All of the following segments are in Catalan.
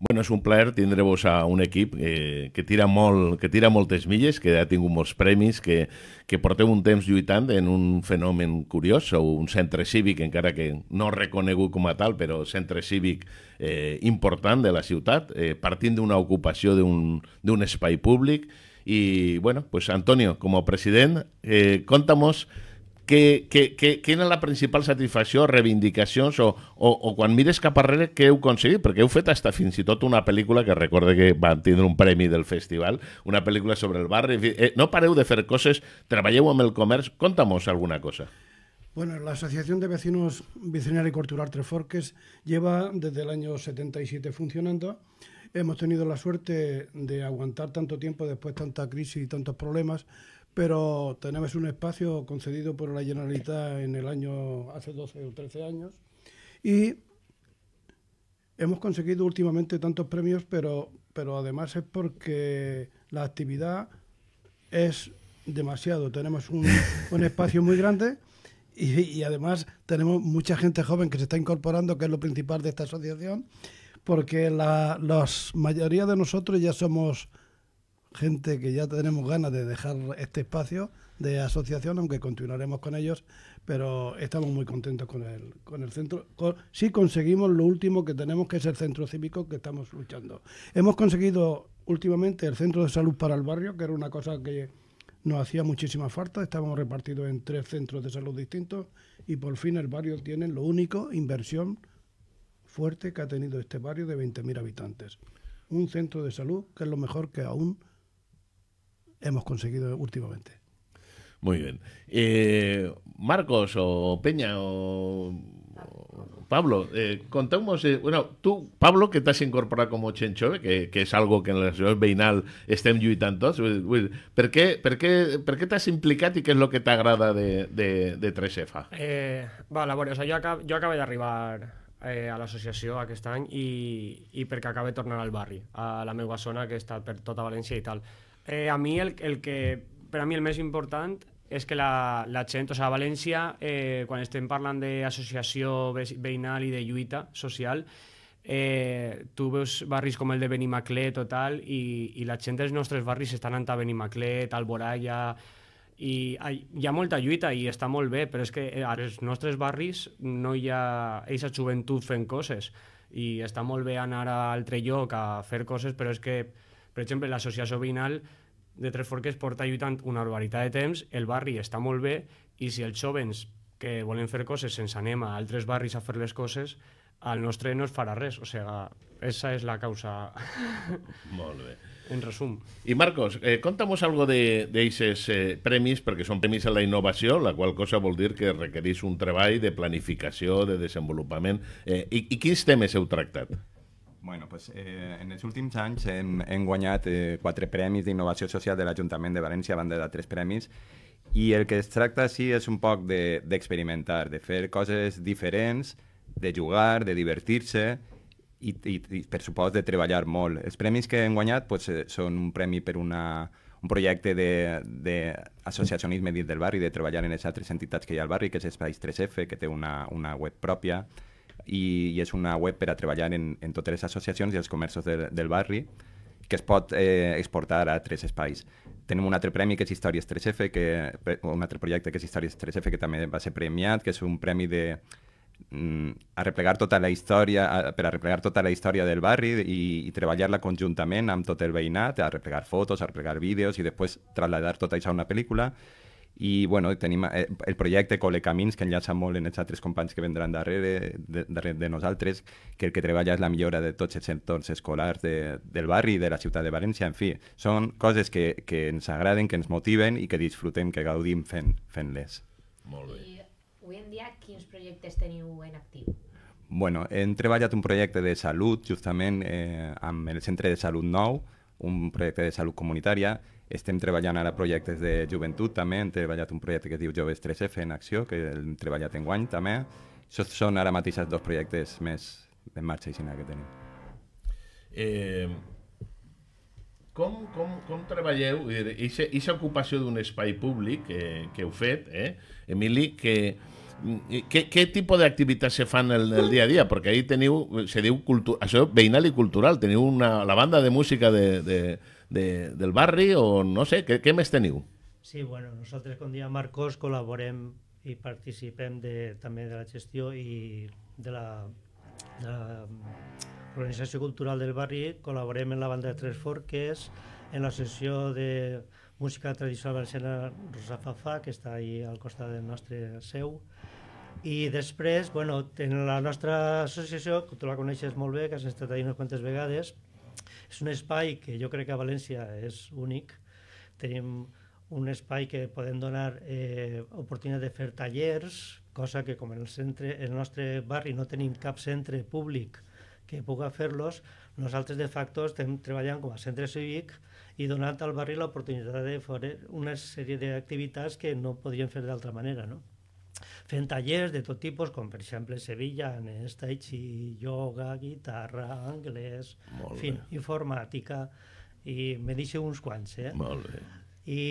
Bueno, és un plaer tindre-vos a un equip que, eh, que, tira molt, que tira moltes milles, que ha tingut molts premis, que, que porteu un temps lluitant en un fenomen curiós, o un centre cívic, encara que no reconegut com a tal, però centre cívic eh, important de la ciutat, eh, partint d'una ocupació d'un espai públic. I, bueno, pues Antonio, com a president, eh, conta'm-nos que, que, que, quina és la principal satisfacció, reivindicacions o, o, o quan mires cap arrere què heu aconseguit? Perquè heu fet hasta fins i tot una pel·lícula que recorde que van tindre un premi del festival, una pel·lícula sobre el barri. Eh, no pareu de fer coses, treballeu amb el comerç. Contamos alguna cosa. Bueno, la Asociación de Vecinos Vicinera y Cultural Tres Forques lleva desde el año 77 funcionando. Hemos tenido la suerte de aguantar tanto tiempo después tanta crisis y tantos problemas pero tenemos un espacio concedido por la Generalitat en el año, hace 12 o 13 años, y hemos conseguido últimamente tantos premios, pero, además es porque la actividad es demasiado. Tenemos un, espacio muy grande y, además tenemos mucha gente joven que se está incorporando, que es lo principal de esta asociación, porque la los mayoría de nosotros ya somos gente que ya tenemos ganas de dejar este espacio de asociación, aunque continuaremos con ellos, pero estamos muy contentos con el, con el centro. sí conseguimos lo último que tenemos, que es el centro cívico que estamos luchando. Hemos conseguido últimamente el centro de salud para el barrio, que era una cosa que nos hacía muchísima falta. Estábamos repartidos en tres centros de salud distintos y por fin el barrio tiene lo único, inversión fuerte que ha tenido este barrio de 20.000 habitantes. Un centro de salud que es lo mejor que aún hemos conseguido últimamente. Muy bien. Eh, Marcos o Peña o Pablo, eh, contamos, eh, bueno, tú, Pablo, que te has incorporado como Chencho que, que algo que en la asociación veinal estén lluitant y tantos pues, ¿por qué por qué por qué te has lo que te agrada de, de 3F? Eh, va, de yo o a la aquest any y porque perquè de tornar al barrio... a la meva zona que está por per tota Valencia y tal. Eh, a mi el, el que... Per a mi el més important és que la, la gent, o sigui, a València, eh, quan estem parlant d'associació veïnal i de lluita social, eh, tu veus barris com el de Benimaclet o tal, i, i la gent dels nostres barris estan anant a Benimaclet, Alboraya, i hi ha molta lluita i està molt bé, però és que eh, als nostres barris no hi ha aquesta joventut fent coses i està molt bé anar a altre lloc a fer coses, però és que per exemple, l'associació veïnal de Tres Forques porta lluitant una barbaritat de temps, el barri està molt bé i si els jovens que volen fer coses ens anem a altres barris a fer les coses, al nostre no es farà res, o sigui, esa és la causa. Molt bé. En resum. I Marcos, eh, conta'mos algo d'aquests eh, premis, perquè són premis a la innovació, la qual cosa vol dir que requereix un treball de planificació, de desenvolupament. Eh, i, I quins temes heu tractat? Bueno, pues, eh, en els últims anys hem, hem guanyat eh, quatre premis d'innovació social de l'Ajuntament de València, a banda de tres premis, i el que es tracta sí és un poc d'experimentar, de, de fer coses diferents, de jugar, de divertir-se i, i, i, per supost, de treballar molt. Els premis que hem guanyat pues, eh, són un premi per una, un projecte d'associacionisme de, de dins del barri, de treballar en les altres entitats que hi ha al barri, que és Espais 3F, que té una, una web pròpia, i, i és una web per a treballar en, en totes les associacions i els comerços de, del barri que es pot eh, exportar a tres espais. Tenim un altre premi que és Històries 3F, que, un altre projecte que és Històries 3F, que també va ser premiat, que és un premi de, mm, a replegar tota la història, a, per a replegar tota la història del barri i, i treballar-la conjuntament amb tot el veïnat, a replegar fotos, a replegar vídeos i després traslladar tot això a una pel·lícula i bueno, tenim eh, el projecte Cole Camins, que enllaça molt en els altres companys que vendran darrere de, darrere de nosaltres, que el que treballa és la millora de tots els entorns escolars de, del barri i de la ciutat de València. En fi, són coses que, que ens agraden, que ens motiven i que disfrutem, que gaudim fent-les. Fent, -les. molt bé. I avui en dia, quins projectes teniu en actiu? Bueno, hem treballat un projecte de salut, justament, eh, amb el Centre de Salut Nou, un projecte de salut comunitària, estem treballant ara projectes de joventut també, hem treballat un projecte que es diu Joves 3F en acció, que hem treballat en guany també. Això són ara mateix els dos projectes més en marxa i que tenim. Eh, com, com, com treballeu aquesta ocupació d'un espai públic que, eh, que heu fet, eh? Emili, que, què, què tipus d'activitats se fan el, el dia a dia? Perquè ahir teniu, se diu cultu, això veïnal i cultural, teniu una, la banda de música de, de, de, del barri o no sé, què, què més teniu? Sí, bueno, nosaltres com dia Marcos col·laborem i participem de, també de la gestió i de la, de la mm, organització cultural del barri, col·laborem en la banda de Tres Forques, en la sessió de música tradicional valenciana Rosa Fafà, que està ahí al costat del nostre seu, i després, bueno, en la nostra associació, que tu la coneixes molt bé, que has estat ahir unes quantes vegades, és un espai que jo crec que a València és únic. Tenim un espai que podem donar eh, oportunitat de fer tallers, cosa que com en el, centre, en el nostre barri no tenim cap centre públic que puga fer-los, nosaltres de facto estem treballant com a centre cívic i donant al barri l'oportunitat de fer una sèrie d'activitats que no podríem fer d'altra manera. No? fent tallers de tot tipus, com per exemple Sevilla, en estaixi, yoga, guitarra, anglès, fin, informàtica, i me deixo uns quants, eh? Molt bé. I,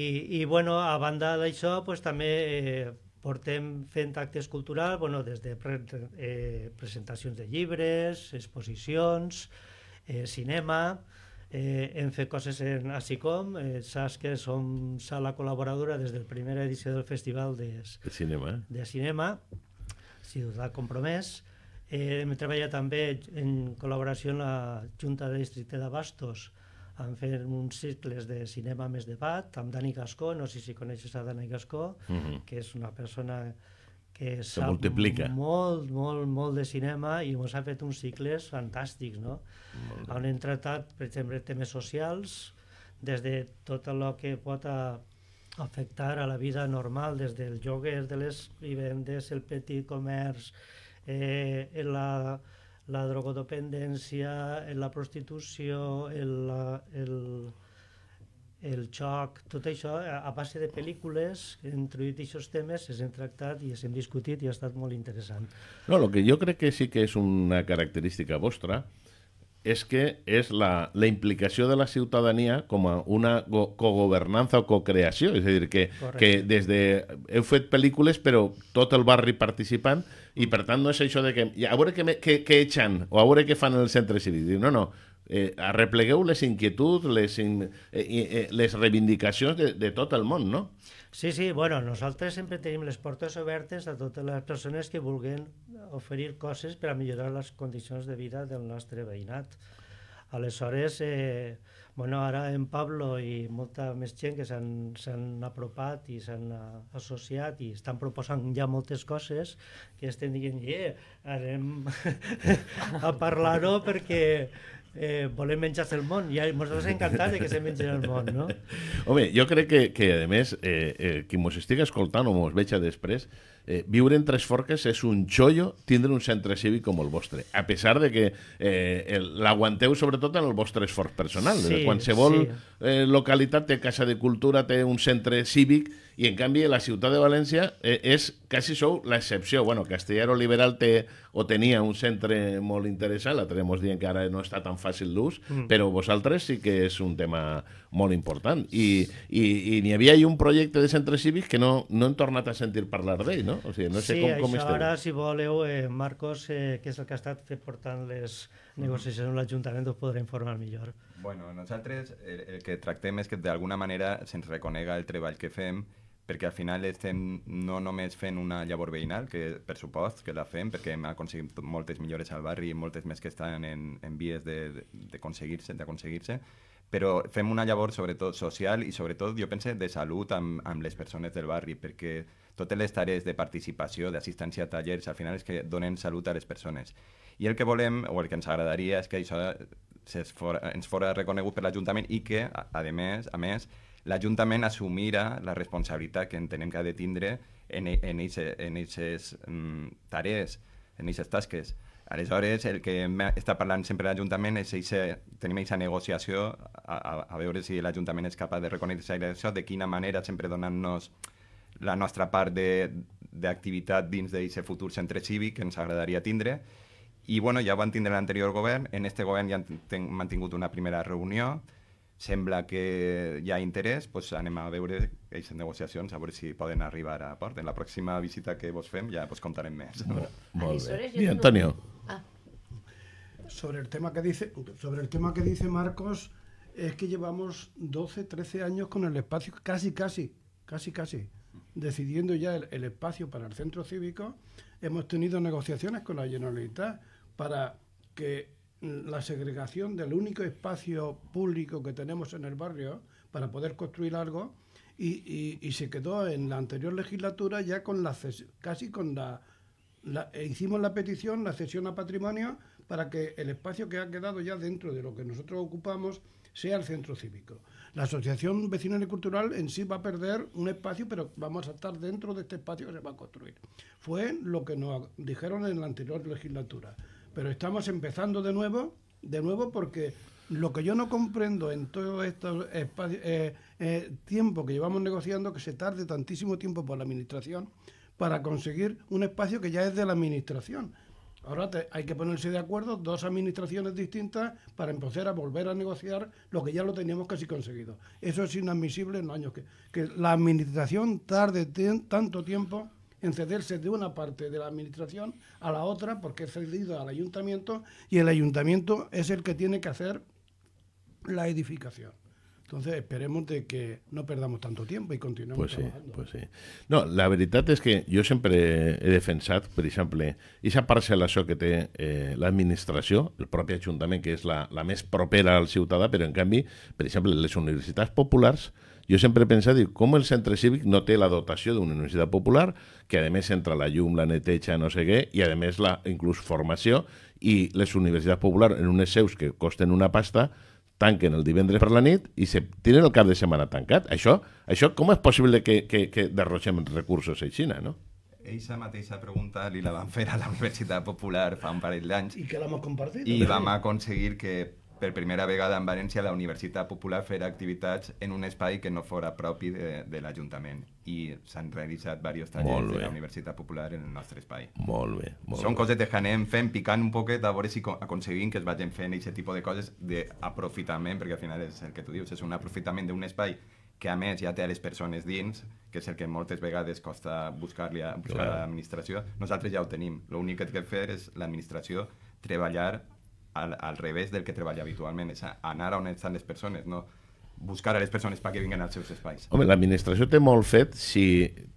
i bueno, a banda d'això, pues, també eh, portem fent actes culturals, bueno, des de pre eh, presentacions de llibres, exposicions, eh, cinema, Eh, hem fet coses en Asicom, eh, saps que som sala col·laboradora des del primer edició del festival de, de cinema, eh? de cinema Ciutat Compromès. Eh, hem treballat també en col·laboració amb la Junta de Districte de Bastos en fer uns cicles de cinema més debat amb Dani Gascó, no sé si coneixes a Dani Gascó, uh mhm. -huh. que és una persona que se multiplica. molt, molt, molt de cinema i ens ha fet uns cicles fantàstics, no? On hem tractat, per exemple, temes socials, des de tot el que pot a, afectar a la vida normal, des del joguer, de les vivendes, el petit comerç, eh, la, la drogodependència, la prostitució, el, el, el xoc, tot això a base de pel·lícules, hem introduït aquests temes, es hem tractat i es hem discutit i ha estat molt interessant. No, el que jo crec que sí que és una característica vostra és que és la, la implicació de la ciutadania com a una cogovernança o cocreació, és a dir, que, Correcte. que des de... Heu fet pel·lícules però tot el barri participant i per tant no és això de que... A veure què, què, què echan o a veure què fan en el centre cívic. No, no, eh, arreplegueu les inquietuds, les, in, eh, eh, les reivindicacions de, de tot el món, no? Sí, sí, bueno, nosaltres sempre tenim les portes obertes a totes les persones que vulguin oferir coses per a millorar les condicions de vida del nostre veïnat. Aleshores, eh, bueno, ara en Pablo i molta més gent que s'han apropat i s'han eh, associat i estan proposant ja moltes coses que estem dient, eh, yeah, anem a parlar-ho perquè eh, volem menjar-se el món i nosaltres encantats de que se mengin el món no? Home, jo crec que, que a més eh, eh, qui mos estigui escoltant o mos veja després eh, viure en Tres Forques és un xollo tindre un centre cívic com el vostre a pesar de que eh, l'aguanteu sobretot en el vostre esforç personal sí, qualsevol sí. eh, localitat té casa de cultura, té un centre cívic i en canvi la ciutat de València eh, és, quasi sou l'excepció. Bueno, Castellaro Liberal té o tenia un centre molt interessant, la tenemos dient que ara no està tan fàcil d'ús, mm. però vosaltres sí que és un tema molt important. I, i, i n'hi havia un projecte de centre cívic que no, no hem tornat a sentir parlar d'ell, no? O sigui, no sé sí, com, com això ara, si voleu, eh, Marcos, eh, que és el que ha estat portant les mm. negociacions amb l'Ajuntament, us podrà informar millor. Mm. Bueno, nosaltres el, el que tractem és que d'alguna manera se'ns reconega el treball que fem perquè al final estem no només fent una llavor veïnal, que per supost que la fem, perquè hem aconseguit moltes millores al barri, i moltes més que estan en, en vies d'aconseguir-se, d'aconseguir-se, però fem una llavor sobretot social i sobretot, jo penso, de salut amb, amb les persones del barri, perquè totes les tarees de participació, d'assistència a tallers, al final és que donen salut a les persones. I el que volem, o el que ens agradaria, és que això fora, ens fora reconegut per l'Ajuntament i que, a, a més, a més l'Ajuntament assumirà la responsabilitat que entenem que ha de tindre en e-, en, en eixes, mm, tarees, en aquestes tasques. Aleshores, el que està parlant sempre l'Ajuntament és eixe, tenim aquesta negociació a, a, a veure si l'Ajuntament és capaç de reconèixer això, de quina manera, sempre donant-nos la nostra part d'activitat dins d'aquest futur centre cívic que ens agradaria tindre, Y bueno, ya van el anterior gobierno. en este gobierno ya han una primera reunión. sembla que ya hay interés. Pues, anem a veure aquestes negociaciones, a ver si pueden arribar a parte. En la próxima visita que vos fem ya, pues, contaré en mes. Antonio. Ah. Sobre el tema que dice, sobre el tema que dice Marcos, es que llevamos 12, 13 años con el espacio, casi, casi, casi, casi, decidiendo ya el, el espacio para el centro cívico. Hemos tenido negociaciones con la Generalitat, para que la segregación del único espacio público que tenemos en el barrio para poder construir algo y, se quedó en la anterior legislatura ya con la casi con la, e hicimos la petición la cesión a patrimonio para que el espacio que ha quedado ya dentro de lo que nosotros ocupamos sea el centro cívico. La Asociación Vecinal y Cultural en sí va a perder un espacio, pero vamos a estar dentro de este espacio que se va a construir. Fue lo que nos dijeron en la anterior legislatura. Pero estamos empezando de nuevo, de nuevo porque lo que yo no comprendo en todo este eh, eh, tiempo que llevamos negociando, que se tarde tantísimo tiempo por la Administración para conseguir un espacio que ya es de la Administración. Ahora hay que ponerse de acuerdo dos administraciones distintas para empezar a volver a negociar lo que ya lo teníamos casi conseguido. Eso es inadmisible en los años que, que la Administración tarde tanto tiempo en cederse de una parte de la administración a la otra porque es cedido al ayuntamiento y el ayuntamiento es el que tiene que hacer la edificación. Entonces esperemos de que no perdamos tanto tiempo y continuemos pues sí, Pues sí. No, la verdad es que yo siempre he defensat, por ejemplo, esa a que té eh, la administración, el propio ayuntamiento, que es la, la més propera al ciudadano, pero en cambio, por ejemplo, las universidades populares, Jo sempre he pensat, dic, com el centre cívic no té la dotació d'una universitat popular, que a més entra la llum, la neteja, no sé què, i a més la, inclús formació, i les universitats populars en unes seus que costen una pasta, tanquen el divendres per la nit i se tenen el cap de setmana tancat. Això, això com és possible que, que, que derroxem recursos a Xina, no? Eixa mateixa pregunta li la van fer a la Universitat Popular fa un parell d'anys. I que l'hem compartit. I vam aconseguir que per primera vegada en València la Universitat Popular fer activitats en un espai que no fora propi de, de l'Ajuntament i s'han realitzat diversos tallers de la Universitat Popular en el nostre espai. Molt bé. Molt Són bé. coses que anem fent, picant un poquet, a veure si aconseguim que es vagin fent aquest tipus de coses d'aprofitament, perquè al final és el que tu dius, és un aprofitament d'un espai que a més ja té les persones dins, que és el que moltes vegades costa buscar-li a, buscar a l'administració, nosaltres ja ho tenim. L'únic que hem de fer és l'administració treballar al, al revés del que treballa habitualment, és anar on estan les persones, no buscar a les persones perquè vinguin als seus espais. Home, l'administració té molt fet si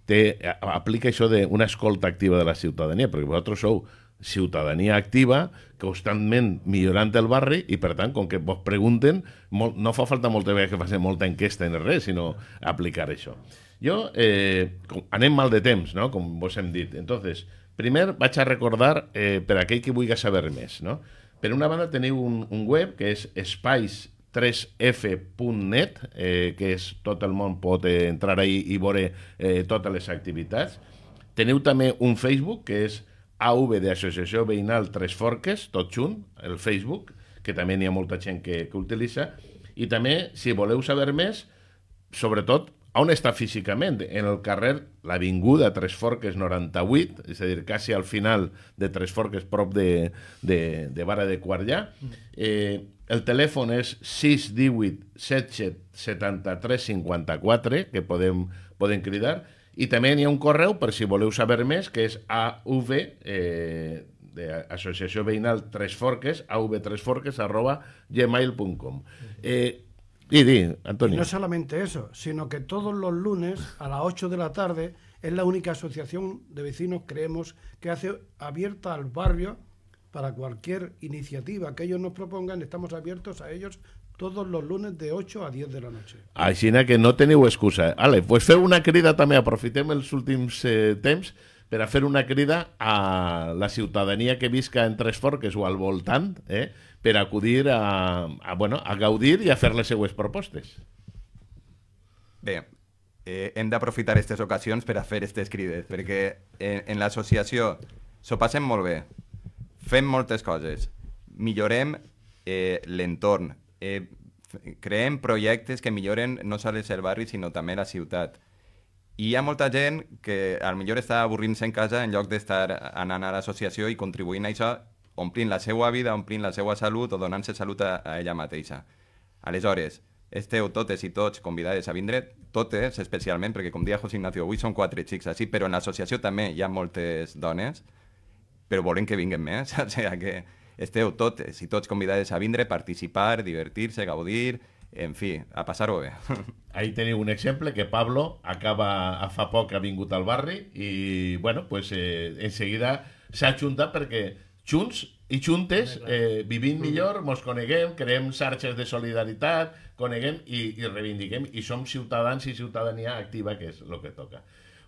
té, aplica això d'una escolta activa de la ciutadania, perquè vosaltres sou ciutadania activa, constantment millorant el barri, i per tant, com que vos pregunten, molt, no fa falta molta vegada que facin molta enquesta en res, sinó aplicar això. Jo, eh, anem mal de temps, no?, com vos hem dit. Entonces, primer vaig a recordar, eh, per aquell que vulgui saber més, no?, per una banda teniu un, un web que és espais3f.net, eh, que és tot el món pot eh, entrar ahí i veure eh, totes les activitats. Teniu també un Facebook, que és AV d'Associació Veïnal Tres Forques, tot junt, el Facebook, que també n'hi ha molta gent que, que utilitza. I també, si voleu saber més, sobretot on està físicament? En el carrer, l'avinguda Tres Forques 98, és a dir, quasi al final de Tres Forques, prop de, de, de Vara de Quartllà. Eh, el telèfon és 618 77 73 54, que podem, podem cridar, i també hi ha un correu, per si voleu saber més, que és AV, eh, d'Associació Veïnal Tres Forques, avtresforques, arroba gmail.com. Eh, no solamente eso, sino que todos los lunes a las 8 de la tarde es la única asociación de vecinos, creemos, que hace abierta al barrio para cualquier iniciativa que ellos nos propongan. Estamos abiertos a ellos todos los lunes de 8 a 10 de la noche. China, que no tenéis excusa. Eh? Ale, pues fue una querida también, aprofitemos los últimos eh, temps per a fer una crida a la ciutadania que visca en Tres Forques o al voltant eh, per acudir a, a, bueno, a gaudir i a fer les seues propostes. Bé, eh, hem d'aprofitar aquestes ocasions per a fer aquestes crides, perquè en, eh, en l'associació s'ho passem molt bé, fem moltes coses, millorem eh, l'entorn, eh, creem projectes que milloren no només el barri, sinó també la ciutat. I hi ha molta gent que al millor està avorrint-se en casa en lloc d'estar anant a l'associació i contribuint a això, omplint la seva vida, omplint la seva salut o donant-se salut a, a ella mateixa. Aleshores, esteu totes i tots convidades a vindre, totes especialment, perquè com dia José Ignacio, avui són quatre xics així, però en l'associació també hi ha moltes dones, però volem que vinguin més, o sigui que esteu totes i tots convidades a vindre, participar, divertir-se, gaudir, en fin, a pasar hoy Ahí teniu un ejemplo que Pablo acaba, a fa poc ha vingut al barrio y bueno, pues, eh, enseguida se seguida s'ha juntat perquè junts i juntes eh, vivim mm. millor, mos coneguem, creem de solidaridad, coneguem y i y i ciudadanos y ciudadanía activa, que es lo que toca.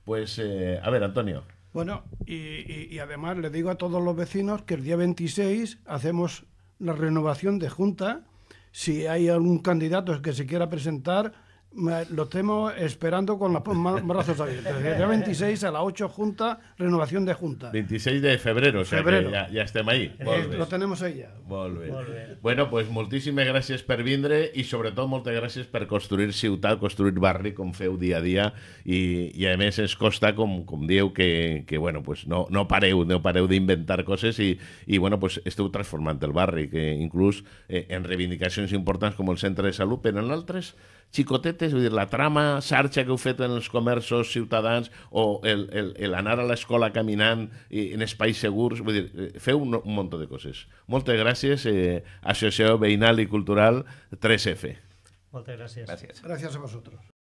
Pues, eh, a ver, Antonio. Bueno, y además le digo a todos los vecinos que el día 26 hacemos la renovación de junta si hay algún candidato que se quiera presentar, lo estemos esperando con los brazos abiertos. Desde 26 a las 8 junta, renovación de junta. 26 de febrero, febrero. ya, estemos ahí. Eh, lo tenemos ahí ya. Bueno, pues muchísimas gracias per vindre sobre todo muchas gracias por construir ciudad construir barrio con feu día a día y y a es costa, con dieu, que, que bueno, pues no, no de no cosas y cosas y y bueno, pues estuvo transformando el barrio que incluso eh, en reivindicaciones importantes como el centro de salud pero en altres xicotetes, vull dir, la trama xarxa que heu fet en els comerços ciutadans o el, el, el anar a l'escola caminant i, en espais segurs, vull dir, eh, feu un, un munt de coses. Moltes gràcies, eh, Associació Veïnal i Cultural 3F. Moltes gràcies. Gràcies. Gràcies a vosaltres.